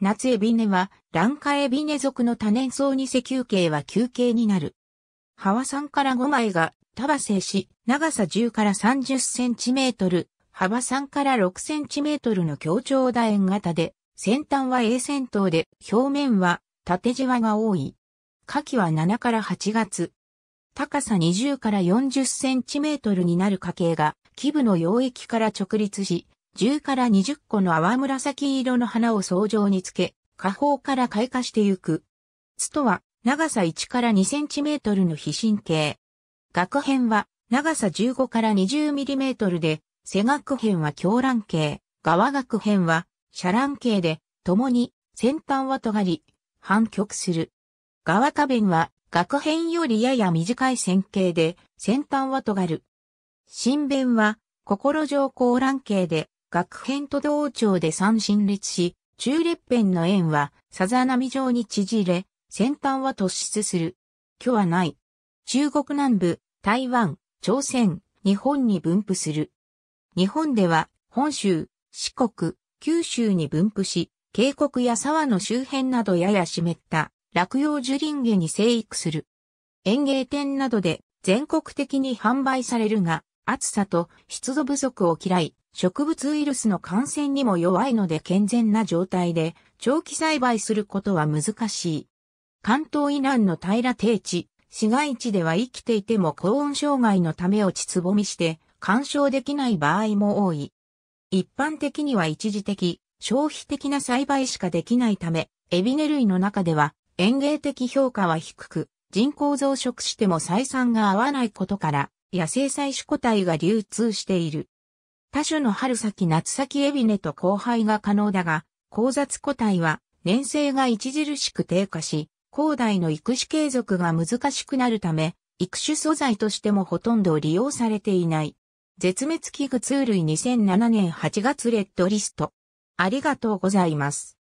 夏エビネは、ランカエビネ属の多年草に石球茎は球憩になる。葉は3から5枚が束生し、長さ10から30センチメートル、幅3から6センチメートルの強調楕円型で、先端は A 線頭で、表面は縦じわが多い。下季は7から8月。高さ20から40センチメートルになる家系が、基部の溶液から直立し、10から20個の淡紫色の花を層状につけ、下方から開花してゆく。つとは、長さ1から2センチメートルの非神経。学辺は、長さ15から20ミリメートルで、背学辺は狂乱形、側学辺は、斜乱形で、共に、先端は尖り、反曲する。側花弁は、学辺よりやや短い線形で、先端は尖る。新弁は、心上高乱形で、学編と同調で三進列し、中列編の円はさざ波状に縮れ、先端は突出する。虚はない。中国南部、台湾、朝鮮、日本に分布する。日本では、本州、四国、九州に分布し、渓谷や沢の周辺などやや湿った落葉樹林下に生育する。園芸店などで全国的に販売されるが、暑さと湿度不足を嫌い、植物ウイルスの感染にも弱いので健全な状態で長期栽培することは難しい。関東以南の平ら低地、市街地では生きていても高温障害のため落ちつぼみして干渉できない場合も多い。一般的には一時的、消費的な栽培しかできないため、エビネ類の中では園芸的評価は低く、人工増殖しても採算が合わないことから、野生採取個体が流通している。多種の春先夏先エビネと交配が可能だが、交雑個体は粘性が著しく低下し、広大の育種継続が難しくなるため、育種素材としてもほとんど利用されていない。絶滅危惧ツール2007年8月レッドリスト。ありがとうございます。